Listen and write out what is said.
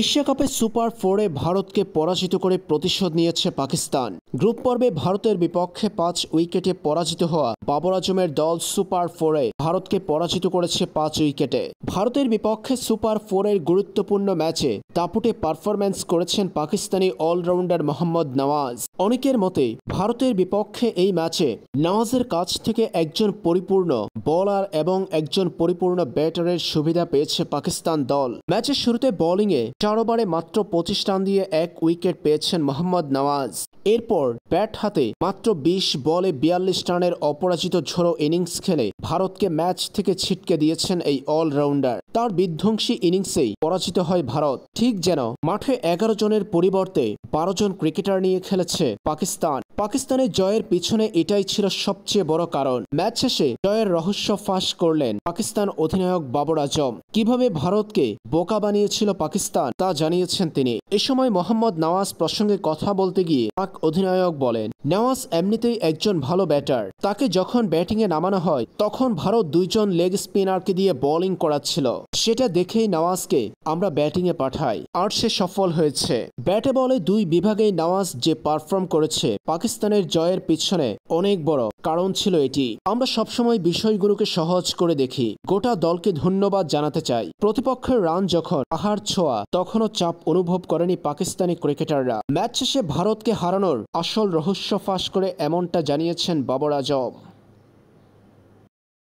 Asia কাপে super ফোরে ভারতকে পরাজিত করে প্রতিশোধ নিয়েছে পাকিস্তান গ্রুপ পর্বে ভারতের বিপক্ষে পাঁচ উইকেটে পরাজিত হওয়া বাবর আজমের দল সুপার ফোরে ভারতকে পরাজিত করেছে পাঁচ উইকেটে ভারতের বিপক্ষে সুপার ফোরের গুরুত্বপূর্ণ ম্যাচে দাপুটে পারফরম্যান্স করেছেন পাকিস্তানি অলরাউন্ডার মোহাম্মদ নওয়াজ অনেকের মতে ভারতের বিপক্ষে এই ম্যাচে নওয়াজের কাছ থেকে একজন পরিপূর্ণ বলার এবং একজন পরিপূর্ণ ব্যাটারের সুবিধা পেয়েছে পাকিস্তান দল ম্যাচের শুরুতে বোলিংয়ে চার ওভারে মাত্র পঁচিশ রান দিয়ে এক উইকেট পেয়েছেন মোহাম্মদ নওয়াজ এরপর ব্যাট হাতে মাত্র ২০ বলে বিয়াল্লিশ রানের অপরাজিত ঝোড়ো ইনিংস খেলে ভারতকে ম্যাচ থেকে ছিটকে দিয়েছেন এই অলরাউন্ডার তার বিধ্বংসী ইনিংসেই পরাজিত হয় ভারত ঠিক যেন মাঠে এগারো জনের পরিবর্তে বারো জন ক্রিকেটার নিয়ে খেলেছে পাকিস্তান পাকিস্তানের জয়ের পিছনে এটাই ছিল সবচেয়ে বড় কারণ ম্যাচ শেষে জয়ের রহস্য ফাঁস করলেন পাকিস্তান অধিনায়ক বাবর আজম কিভাবে ভারতকে বোকা বানিয়েছিল পাকিস্তান তা জানিয়েছেন তিনি এ সময় মোহাম্মদ নওয়াজ প্রসঙ্গে কথা বলতে গিয়ে পাক অধিনায়ক বলেন নওয়াজ এমনিতেই একজন ভালো ব্যাটার তাকে যখন ব্যাটিংয়ে নামানো হয় তখন ভারত দুইজন লেগ স্পিনারকে দিয়ে বোলিং করাচ্ছিল সেটা দেখেই নওয়াজকে আমরা ব্যাটিংয়ে পাঠাই আর সে সফল হয়েছে ব্যাটে বলে দুই বিভাগেই নওয়াজ যে পারফর্ম করেছে পাকিস্তানের জয়ের পিছনে অনেক বড় কারণ ছিল এটি আমরা সবসময় বিষয়গুলোকে সহজ করে দেখি গোটা দলকে ধন্যবাদ জানাতে চাই প্রতিপক্ষের রান যখন আহার ছোঁয়া তখনও চাপ অনুভব করেনি পাকিস্তানি ক্রিকেটাররা ম্যাচ শেষে ভারতকে হারানোর আসল রহস্য ফাঁস করে এমনটা জানিয়েছেন বাবর আজম